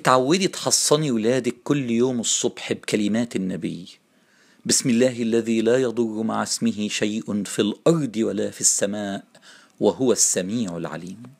اتعودي تحصني ولادك كل يوم الصبح بكلمات النبي بسم الله الذي لا يضر مع اسمه شيء في الارض ولا في السماء وهو السميع العليم